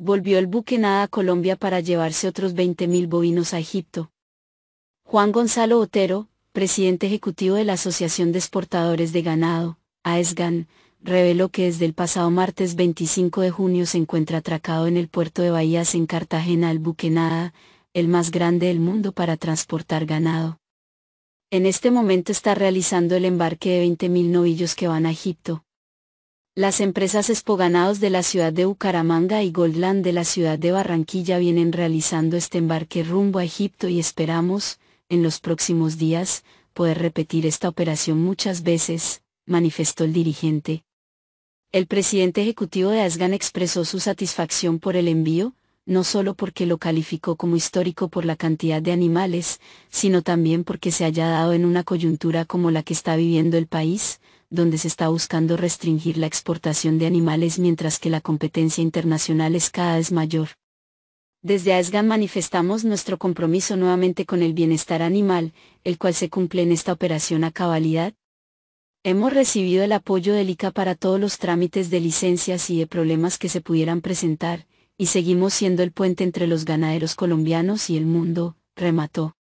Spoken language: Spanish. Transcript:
Volvió el nada a Colombia para llevarse otros 20.000 bovinos a Egipto. Juan Gonzalo Otero, presidente ejecutivo de la Asociación de Exportadores de Ganado, AESGAN, reveló que desde el pasado martes 25 de junio se encuentra atracado en el puerto de Bahías en Cartagena el Buquenada, el más grande del mundo para transportar ganado. En este momento está realizando el embarque de 20.000 novillos que van a Egipto. Las empresas Espoganados de la ciudad de Bucaramanga y Goldland de la ciudad de Barranquilla vienen realizando este embarque rumbo a Egipto y esperamos, en los próximos días, poder repetir esta operación muchas veces, manifestó el dirigente. El presidente ejecutivo de Asgan expresó su satisfacción por el envío, no solo porque lo calificó como histórico por la cantidad de animales, sino también porque se haya dado en una coyuntura como la que está viviendo el país, donde se está buscando restringir la exportación de animales mientras que la competencia internacional es cada vez mayor. Desde Asgan manifestamos nuestro compromiso nuevamente con el bienestar animal, el cual se cumple en esta operación a cabalidad. Hemos recibido el apoyo del ICA para todos los trámites de licencias y de problemas que se pudieran presentar, y seguimos siendo el puente entre los ganaderos colombianos y el mundo, remató.